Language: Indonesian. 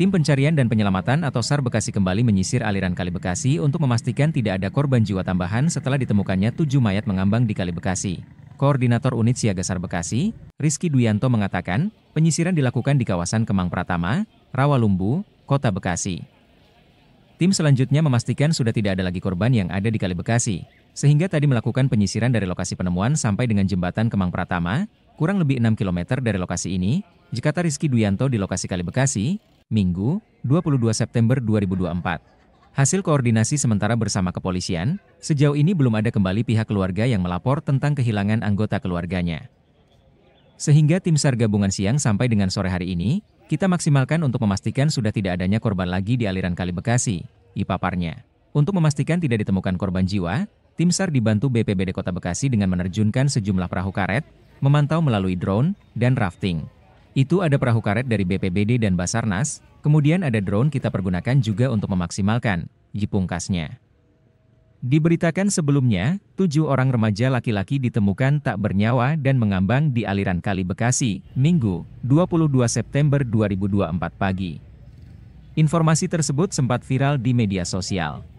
Tim Pencarian dan Penyelamatan atau SAR Bekasi kembali menyisir aliran Kali Bekasi untuk memastikan tidak ada korban jiwa tambahan setelah ditemukannya tujuh mayat mengambang di Kali Bekasi. Koordinator Unit Siaga SAR Bekasi, Rizky Duyanto mengatakan, penyisiran dilakukan di kawasan Kemang Pratama, Rawalumbu, Kota Bekasi. Tim selanjutnya memastikan sudah tidak ada lagi korban yang ada di Kali Bekasi, sehingga tadi melakukan penyisiran dari lokasi penemuan sampai dengan jembatan Kemang Pratama, kurang lebih 6 km dari lokasi ini, Tadi Rizky Duyanto di lokasi Kali Bekasi, Minggu, 22 September 2024. Hasil koordinasi sementara bersama kepolisian, sejauh ini belum ada kembali pihak keluarga yang melapor tentang kehilangan anggota keluarganya. Sehingga tim SAR gabungan siang sampai dengan sore hari ini, kita maksimalkan untuk memastikan sudah tidak adanya korban lagi di aliran Kali Bekasi, ipaparnya. Untuk memastikan tidak ditemukan korban jiwa, tim SAR dibantu BPBD Kota Bekasi dengan menerjunkan sejumlah perahu karet, memantau melalui drone, dan rafting. Itu ada perahu karet dari BPBD dan Basarnas, kemudian ada drone kita pergunakan juga untuk memaksimalkan, jipungkasnya. Diberitakan sebelumnya, tujuh orang remaja laki-laki ditemukan tak bernyawa dan mengambang di aliran Kali Bekasi, Minggu, 22 September 2024 pagi. Informasi tersebut sempat viral di media sosial.